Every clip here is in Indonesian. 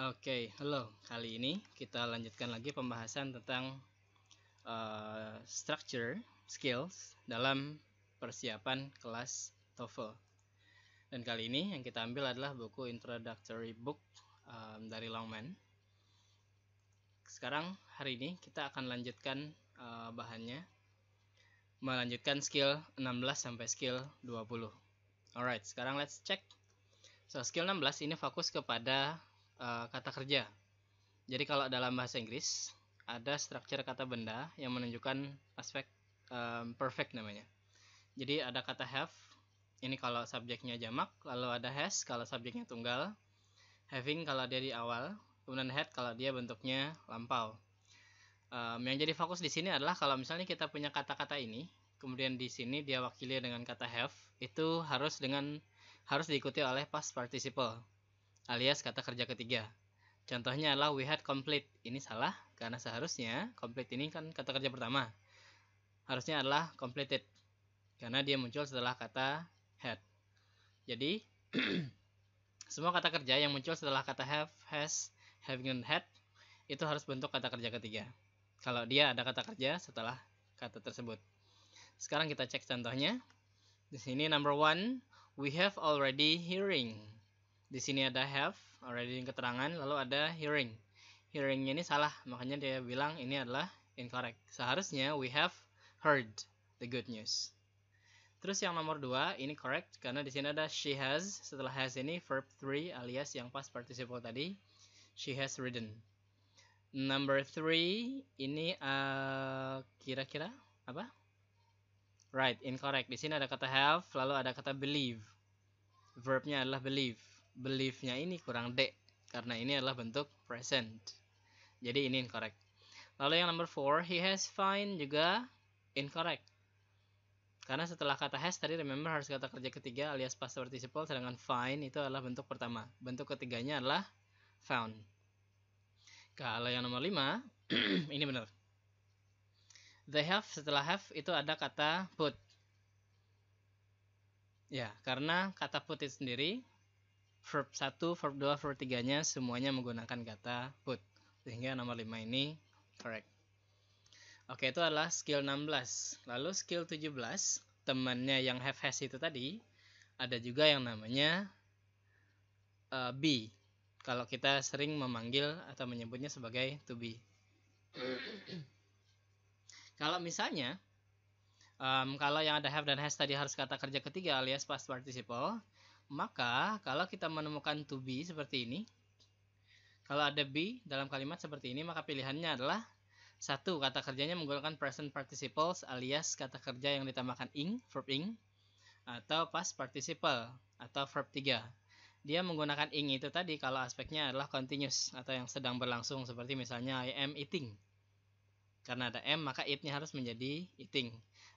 Oke, okay, halo. Kali ini kita lanjutkan lagi pembahasan tentang uh, structure skills dalam persiapan kelas TOEFL. Dan kali ini yang kita ambil adalah buku introductory book um, dari Longman. Sekarang hari ini kita akan lanjutkan uh, bahannya, melanjutkan skill 16 sampai skill 20. Alright, sekarang let's check. So skill 16 ini fokus kepada Eh, kata kerja. Jadi kalau dalam bahasa Inggris ada struktur kata benda yang menunjukkan aspek um, perfect namanya. Jadi ada kata have, ini kalau subjeknya jamak, lalu ada has kalau subjeknya tunggal, having kalau dia di awal, kemudian had kalau dia bentuknya lampau. Um, yang jadi fokus di sini adalah kalau misalnya kita punya kata-kata ini, kemudian di sini dia wakili dengan kata have, itu harus dengan harus diikuti oleh past participle alias kata kerja ketiga. Contohnya adalah we had complete. Ini salah karena seharusnya complete ini kan kata kerja pertama. Harusnya adalah completed karena dia muncul setelah kata had. Jadi semua kata kerja yang muncul setelah kata have, has, having and had itu harus bentuk kata kerja ketiga. Kalau dia ada kata kerja setelah kata tersebut. Sekarang kita cek contohnya. Di sini number one, we have already hearing. Di sini ada have, already in keterangan, lalu ada hearing. Hearingnya ini salah, makanya dia bilang ini adalah incorrect. Seharusnya we have heard the good news. Terus yang nomor dua ini correct karena di sini ada she has setelah has ini verb 3 alias yang pas participle tadi. She has ridden. Number three ini eh, kira-kira uh, kira -kira apa? Right, incorrect. Di sini ada kata have, lalu ada kata believe. Verbnya adalah believe beliefnya ini kurang D karena ini adalah bentuk present. Jadi ini incorrect. Lalu yang nomor 4, he has fine juga incorrect. Karena setelah kata has tadi remember harus kata kerja ketiga alias past participle sedangkan fine itu adalah bentuk pertama. Bentuk ketiganya adalah found. Kalau yang nomor 5 ini benar. They have setelah have itu ada kata put. Ya, karena kata put itu sendiri verb 1, verb 2, verb 3-nya semuanya menggunakan kata put. Sehingga nomor 5 ini correct. Oke, itu adalah skill 16. Lalu skill 17, temannya yang have has itu tadi, ada juga yang namanya uh, be. Kalau kita sering memanggil atau menyebutnya sebagai to be. kalau misalnya um, kalau yang ada have dan has tadi harus kata kerja ketiga alias past participle maka kalau kita menemukan to be seperti ini, kalau ada be dalam kalimat seperti ini maka pilihannya adalah satu kata kerjanya menggunakan present participles alias kata kerja yang ditambahkan ing verb ing atau past participle atau verb tiga. Dia menggunakan ing itu tadi kalau aspeknya adalah continuous atau yang sedang berlangsung seperti misalnya I am eating. Karena ada m maka it-nya harus menjadi eating.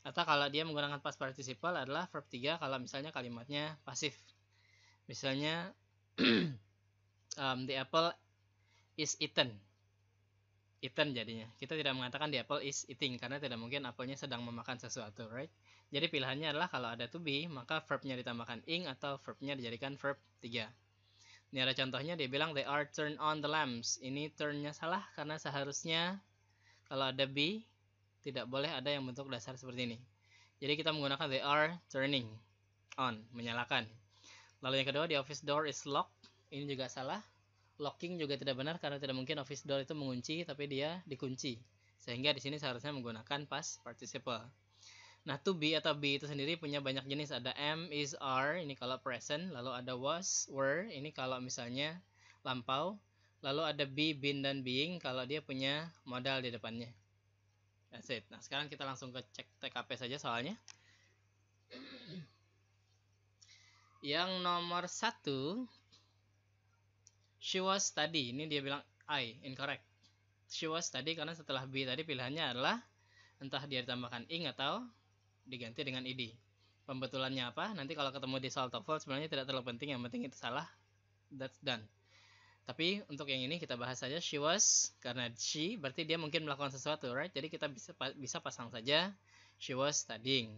Atau kalau dia menggunakan past participle adalah verb 3 kalau misalnya kalimatnya pasif. Misalnya um, the apple is eaten. Eaten jadinya. Kita tidak mengatakan the apple is eating karena tidak mungkin apelnya sedang memakan sesuatu, right? Jadi pilihannya adalah kalau ada to be, maka verbnya ditambahkan ing atau verbnya dijadikan verb 3. Ini ada contohnya, dia bilang they are turn on the lamps. Ini turnnya salah karena seharusnya kalau ada be, tidak boleh ada yang bentuk dasar seperti ini. Jadi kita menggunakan they are turning on, menyalakan. Lalu yang kedua, the office door is locked. Ini juga salah. Locking juga tidak benar karena tidak mungkin office door itu mengunci tapi dia dikunci. Sehingga di sini seharusnya menggunakan past participle. Nah, to be atau be itu sendiri punya banyak jenis. Ada am, is, are, ini kalau present. Lalu ada was, were, ini kalau misalnya lampau. Lalu ada be, been, dan being kalau dia punya modal di depannya. That's it. Nah, sekarang kita langsung ke cek TKP saja soalnya. Yang nomor satu, she was tadi. Ini dia bilang I, incorrect. She was tadi karena setelah B tadi pilihannya adalah entah dia ditambahkan ing atau diganti dengan id. Pembetulannya apa? Nanti kalau ketemu di soal TOEFL sebenarnya tidak terlalu penting. Yang penting itu salah. That's done. Tapi untuk yang ini kita bahas saja she was karena she berarti dia mungkin melakukan sesuatu, right? Jadi kita bisa bisa pasang saja she was studying.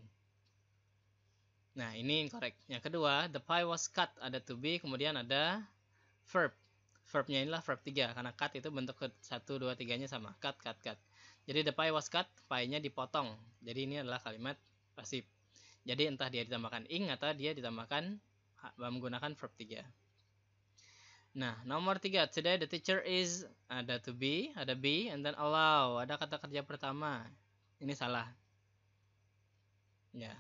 Nah, ini incorrect. Yang kedua, the pie was cut. Ada to be, kemudian ada verb. Verbnya inilah verb tiga karena cut itu bentuk satu dua tiganya sama. Cut, cut, cut. Jadi the pie was cut, pie-nya dipotong. Jadi ini adalah kalimat pasif. Jadi entah dia ditambahkan ing atau dia ditambahkan menggunakan verb tiga Nah, nomor tiga Today the teacher is ada to be, ada be, and then allow. Ada kata kerja pertama. Ini salah. Ya,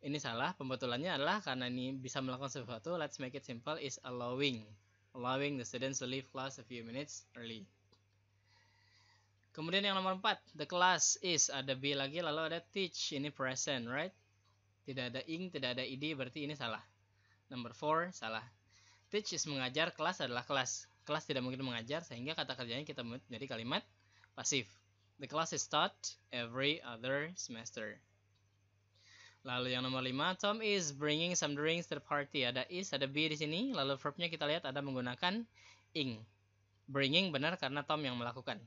ini salah pembetulannya adalah karena ini bisa melakukan sesuatu let's make it simple is allowing allowing the students to leave class a few minutes early kemudian yang nomor 4 the class is ada be lagi lalu ada teach ini present right tidak ada ing tidak ada id berarti ini salah number 4 salah teach is mengajar kelas adalah kelas kelas tidak mungkin mengajar sehingga kata kerjanya kita menjadi kalimat pasif the class is taught every other semester Lalu yang nomor 5, Tom is bringing some drinks to the party. Ada is, ada be di sini. Lalu verbnya kita lihat ada menggunakan ing. Bringing benar karena Tom yang melakukan.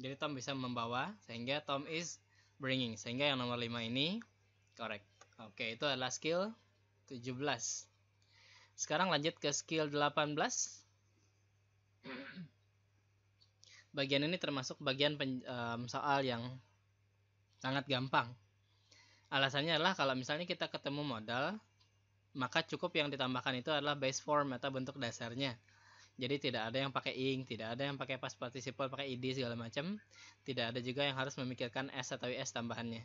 Jadi Tom bisa membawa, sehingga Tom is bringing. Sehingga yang nomor 5 ini correct. Oke, itu adalah skill 17. Sekarang lanjut ke skill 18. Bagian ini termasuk bagian pen, um, soal yang sangat gampang Alasannya adalah kalau misalnya kita ketemu modal, maka cukup yang ditambahkan itu adalah base form atau bentuk dasarnya. Jadi tidak ada yang pakai ing, tidak ada yang pakai past participle, pakai id segala macam. Tidak ada juga yang harus memikirkan s atau s tambahannya.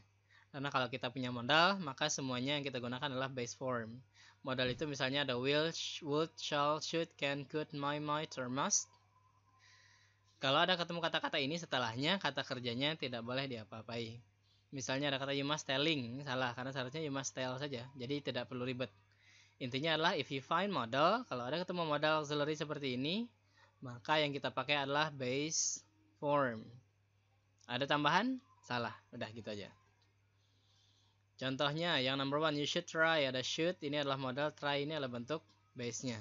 Karena kalau kita punya modal, maka semuanya yang kita gunakan adalah base form. Modal itu misalnya ada will, would, shall, should, can, could, my, might, or must. Kalau ada ketemu kata-kata ini setelahnya, kata kerjanya tidak boleh diapa-apai. Misalnya ada kata you must telling, salah karena seharusnya you must tell saja. Jadi tidak perlu ribet. Intinya adalah if you find model, kalau ada ketemu model auxiliary seperti ini, maka yang kita pakai adalah base form. Ada tambahan? Salah. Udah gitu aja. Contohnya yang number one you should try ada should ini adalah model try ini adalah bentuk base-nya.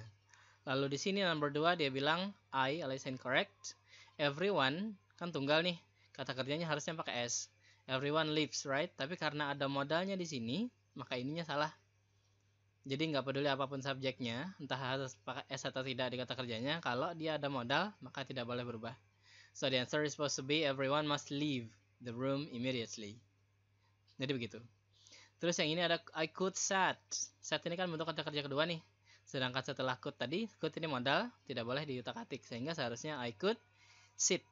Lalu di sini number dua dia bilang I alias incorrect. Everyone kan tunggal nih. Kata kerjanya harusnya pakai s everyone lives right tapi karena ada modalnya di sini maka ininya salah jadi nggak peduli apapun subjeknya entah harus pakai S atau tidak di kata kerjanya kalau dia ada modal maka tidak boleh berubah so the answer is supposed to be everyone must leave the room immediately jadi begitu terus yang ini ada I could sat sat ini kan bentuk kata kerja kedua nih sedangkan setelah could tadi could ini modal tidak boleh diutak atik sehingga seharusnya I could sit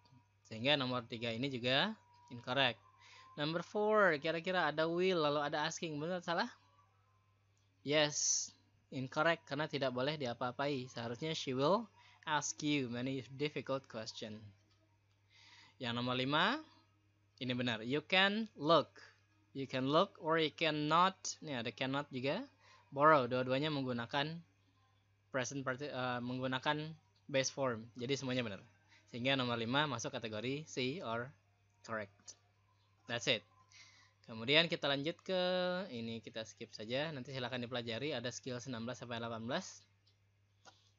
sehingga nomor tiga ini juga incorrect Number four, kira-kira ada will lalu ada asking, benar salah? Yes, incorrect karena tidak boleh diapa-apai. Seharusnya she will ask you many difficult question. Yang nomor lima, ini benar. You can look, you can look or you cannot. nih ada cannot juga. Borrow, dua-duanya menggunakan present part, uh, menggunakan base form. Jadi semuanya benar. Sehingga nomor lima masuk kategori C or correct. That's it. Kemudian kita lanjut ke ini kita skip saja. Nanti silahkan dipelajari ada skill 16 sampai 18.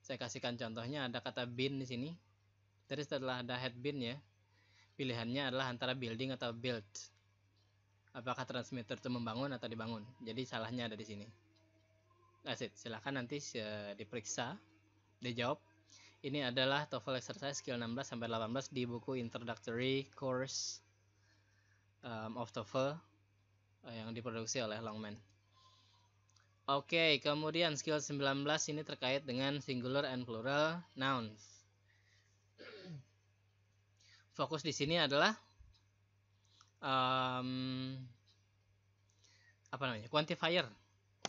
Saya kasihkan contohnya ada kata bin di sini. Terus setelah ada head bin ya, pilihannya adalah antara building atau build. Apakah transmitter itu membangun atau dibangun? Jadi salahnya ada di sini. That's it. Silahkan nanti diperiksa, dijawab. Ini adalah TOEFL exercise skill 16 sampai 18 di buku Introductory Course um, of the uh, yang diproduksi oleh Longman. Oke, okay, kemudian skill 19 ini terkait dengan singular and plural nouns. Fokus di sini adalah um, apa namanya? quantifier.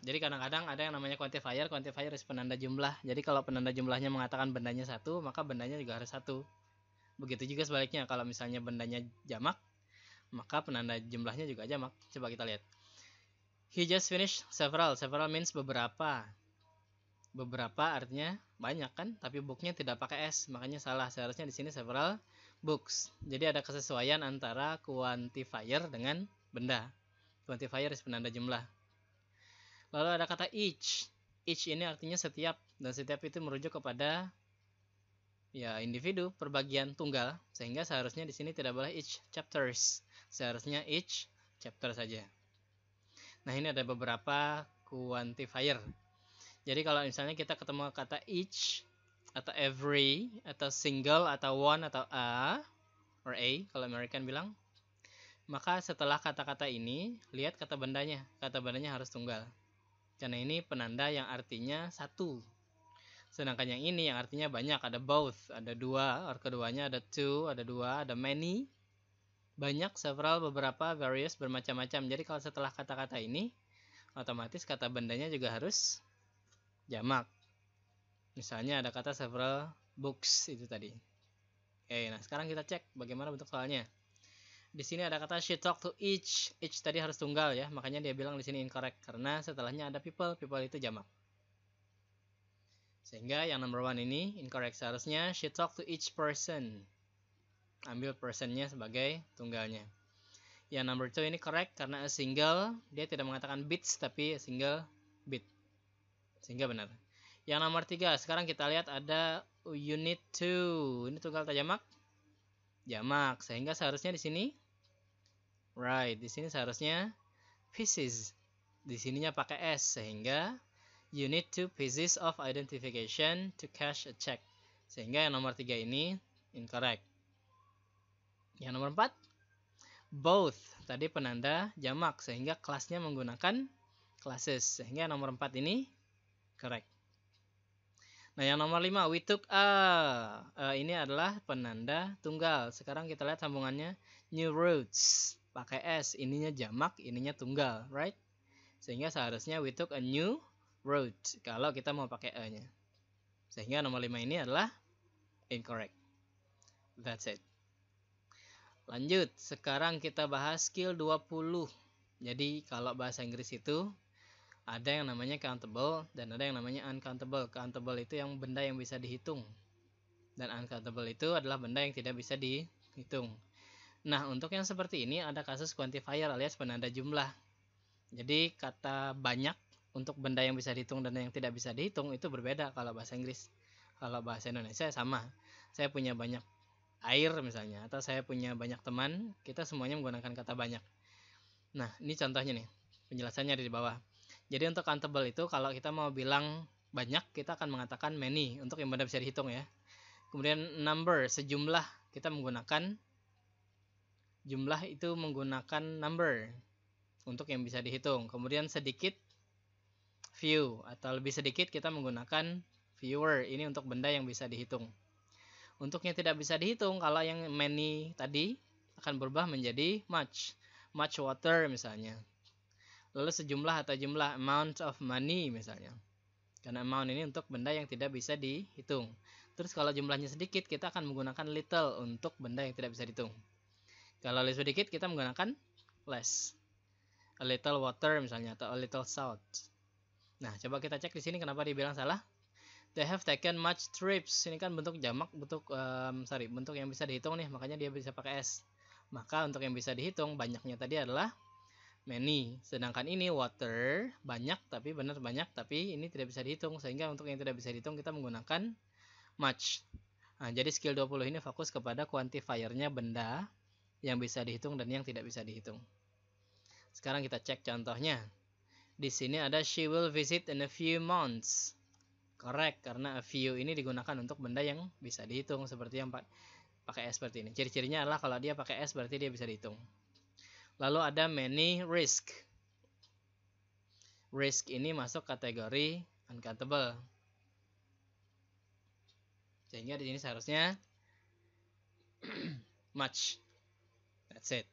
Jadi kadang-kadang ada yang namanya quantifier, quantifier is penanda jumlah. Jadi kalau penanda jumlahnya mengatakan bendanya satu, maka bendanya juga harus satu. Begitu juga sebaliknya kalau misalnya bendanya jamak, maka penanda jumlahnya juga jamak. Coba kita lihat. He just finished several. Several means beberapa. Beberapa artinya banyak kan, tapi booknya tidak pakai s, makanya salah. Seharusnya di sini several books. Jadi ada kesesuaian antara quantifier dengan benda. Quantifier is penanda jumlah. Lalu ada kata each. Each ini artinya setiap dan setiap itu merujuk kepada ya individu perbagian tunggal sehingga seharusnya di sini tidak boleh each chapters seharusnya each chapter saja nah ini ada beberapa quantifier jadi kalau misalnya kita ketemu kata each atau every atau single atau one atau a or a kalau American bilang maka setelah kata-kata ini lihat kata bendanya kata bendanya harus tunggal karena ini penanda yang artinya satu Sedangkan yang ini yang artinya banyak ada both, ada dua, or keduanya ada two, ada dua, ada many. Banyak, several, beberapa, various, bermacam-macam. Jadi kalau setelah kata-kata ini, otomatis kata bendanya juga harus jamak. Misalnya ada kata several books itu tadi. Oke, nah sekarang kita cek bagaimana bentuk soalnya. Di sini ada kata she talk to each. Each tadi harus tunggal ya, makanya dia bilang di sini incorrect karena setelahnya ada people, people itu jamak. Sehingga yang number one ini incorrect seharusnya she talk to each person. Ambil personnya sebagai tunggalnya. Yang number two ini correct karena a single dia tidak mengatakan bits tapi a single bit Sehingga benar. Yang nomor tiga sekarang kita lihat ada unit two. Ini tunggal atau jamak? Jamak. Sehingga seharusnya di sini right. Di sini seharusnya pieces. Di sininya pakai s sehingga you need two pieces of identification to cash a check. Sehingga yang nomor tiga ini incorrect. Yang nomor empat, both. Tadi penanda jamak, sehingga kelasnya menggunakan classes. Sehingga yang nomor empat ini correct. Nah, yang nomor lima, we took a. Uh, ini adalah penanda tunggal. Sekarang kita lihat sambungannya. New roots Pakai S. Ininya jamak, ininya tunggal. Right? Sehingga seharusnya we took a new road kalau kita mau pakai e-nya. Sehingga nomor 5 ini adalah incorrect. That's it. Lanjut, sekarang kita bahas skill 20. Jadi kalau bahasa Inggris itu ada yang namanya countable dan ada yang namanya uncountable. Countable itu yang benda yang bisa dihitung. Dan uncountable itu adalah benda yang tidak bisa dihitung. Nah, untuk yang seperti ini ada kasus quantifier alias penanda jumlah. Jadi kata banyak untuk benda yang bisa dihitung dan yang tidak bisa dihitung itu berbeda kalau bahasa Inggris. Kalau bahasa Indonesia sama. Saya punya banyak air misalnya atau saya punya banyak teman, kita semuanya menggunakan kata banyak. Nah, ini contohnya nih. Penjelasannya ada di bawah. Jadi untuk countable itu kalau kita mau bilang banyak, kita akan mengatakan many untuk yang benda bisa dihitung ya. Kemudian number, sejumlah kita menggunakan jumlah itu menggunakan number untuk yang bisa dihitung. Kemudian sedikit view atau lebih sedikit kita menggunakan viewer ini untuk benda yang bisa dihitung. Untuk yang tidak bisa dihitung kalau yang many tadi akan berubah menjadi much, much water misalnya. Lalu sejumlah atau jumlah amount of money misalnya. Karena amount ini untuk benda yang tidak bisa dihitung. Terus kalau jumlahnya sedikit kita akan menggunakan little untuk benda yang tidak bisa dihitung. Kalau lebih sedikit kita menggunakan less. A little water misalnya atau a little salt. Nah, coba kita cek di sini kenapa dibilang salah. They have taken much trips. Ini kan bentuk jamak, bentuk um, sorry, bentuk yang bisa dihitung nih, makanya dia bisa pakai s. Maka untuk yang bisa dihitung banyaknya tadi adalah many. Sedangkan ini water banyak tapi benar banyak tapi ini tidak bisa dihitung sehingga untuk yang tidak bisa dihitung kita menggunakan much. Nah, jadi skill 20 ini fokus kepada quantifiernya benda yang bisa dihitung dan yang tidak bisa dihitung. Sekarang kita cek contohnya. Di sini ada she will visit in a few months. Correct, karena a few ini digunakan untuk benda yang bisa dihitung seperti yang pakai S seperti ini. Ciri-cirinya adalah kalau dia pakai S berarti dia bisa dihitung. Lalu ada many risk. Risk ini masuk kategori uncountable. Sehingga di sini seharusnya much. That's it.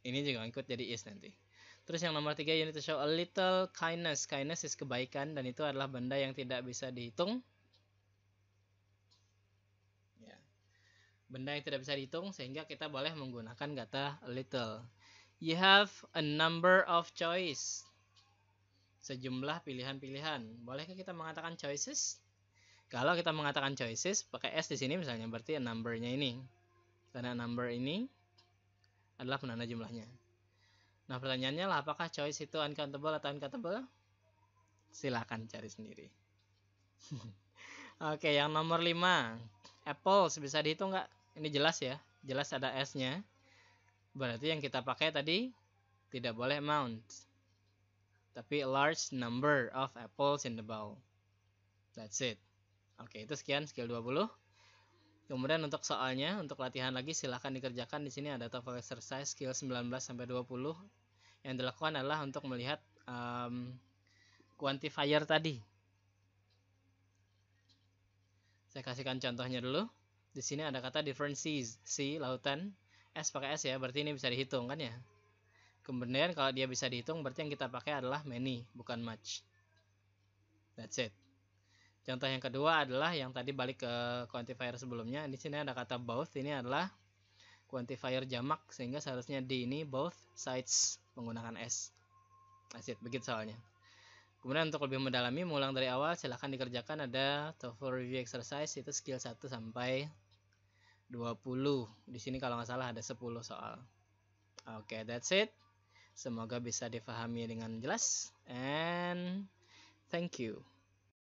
Ini juga ikut jadi is nanti. Terus yang nomor tiga you need to show a little kindness. Kindness is kebaikan dan itu adalah benda yang tidak bisa dihitung. Ya. Benda yang tidak bisa dihitung sehingga kita boleh menggunakan kata a little. You have a number of choice. Sejumlah pilihan-pilihan. Bolehkah kita mengatakan choices? Kalau kita mengatakan choices pakai s di sini misalnya berarti a number ini. Karena number ini adalah penanda jumlahnya. Nah pertanyaannya lah apakah choice itu uncountable atau uncountable? Silahkan cari sendiri. Oke yang nomor 5 Apple bisa dihitung nggak? Ini jelas ya, jelas ada S-nya. Berarti yang kita pakai tadi tidak boleh mount. Tapi a large number of apples in the bowl. That's it. Oke, itu sekian skill 20. Kemudian untuk soalnya, untuk latihan lagi silahkan dikerjakan di sini ada TOEFL exercise skill 19 sampai 20. Yang dilakukan adalah untuk melihat um, quantifier tadi. Saya kasihkan contohnya dulu. Di sini ada kata differences, c lautan, S pakai S ya, berarti ini bisa dihitung kan ya. Kemudian kalau dia bisa dihitung, berarti yang kita pakai adalah many, bukan much. That's it. Contoh yang kedua adalah yang tadi balik ke quantifier sebelumnya. Di sini ada kata both, ini adalah quantifier jamak sehingga seharusnya di ini both sides menggunakan s. Asyik begitu soalnya. Kemudian untuk lebih mendalami mengulang dari awal silahkan dikerjakan ada TOEFL review exercise itu skill 1 sampai 20. Di sini kalau nggak salah ada 10 soal. Oke, okay, that's it. Semoga bisa difahami dengan jelas and thank you.